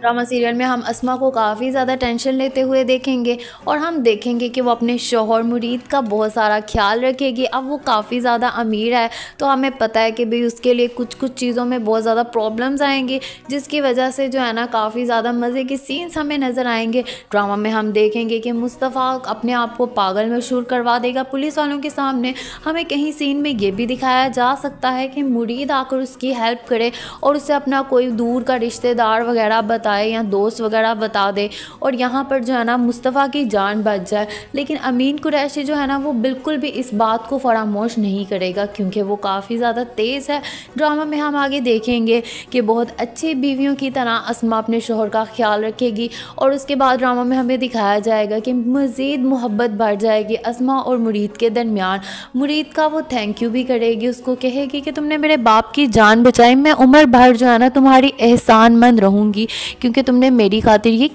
drama serial में हम अस्मा को काफ़ी ज़्यादा टेंशन लेते हुए देखेंगे और हम देखेंगे कि वो अपने शोहर मुरीद का बहुत सारा ख्याल रखेगी अब वो काफ़ी ज़्यादा अमीर है तो हमें पता है कि भाई उसके लिए कुछ कुछ चीज़ों में बहुत ज़्यादा प्रॉब्लम्स आएंगी जिसकी वजह से जो है ना काफ़ी ज़्यादा मज़े के सीन्स हमें नज़र आएंगे ड्रामा में हम देखेंगे कि मुस्तफ़ा अपने आप को पागल मशहूर करवा देगा पुलिस वालों के सामने हमें कहीं सीन में ये भी दिखाया जा सकता है कि मुरीद आकर उसकी हेल्प करे और उसे अपना कोई दूर का रिश्तेदार वगैरह बता बताए या दोस्त वगैरह बता दे और यहाँ पर जो है ना मुस्तफ़ा की जान बच जाए लेकिन अमीन कुरैशी जो है ना वो बिल्कुल भी इस बात को फरामोश नहीं करेगा क्योंकि वो काफ़ी ज़्यादा तेज़ है ड्रामा में हम आगे देखेंगे कि बहुत अच्छी बीवियों की तरह असमा अपने शोहर का ख्याल रखेगी और उसके बाद ड्रामा में हमें दिखाया जाएगा कि मज़ीद मोहब्बत बढ़ जाएगी असमा और मुरीद के दरमियान मुरीद का वो थैंक यू भी करेगी उसको कहेगी कि तुमने मेरे बाप की जान बचाई मैं उम्र भर जो है ना तुम्हारी एहसानमंद रहूँगी क्योंकि तुमने मेरी खातिर ये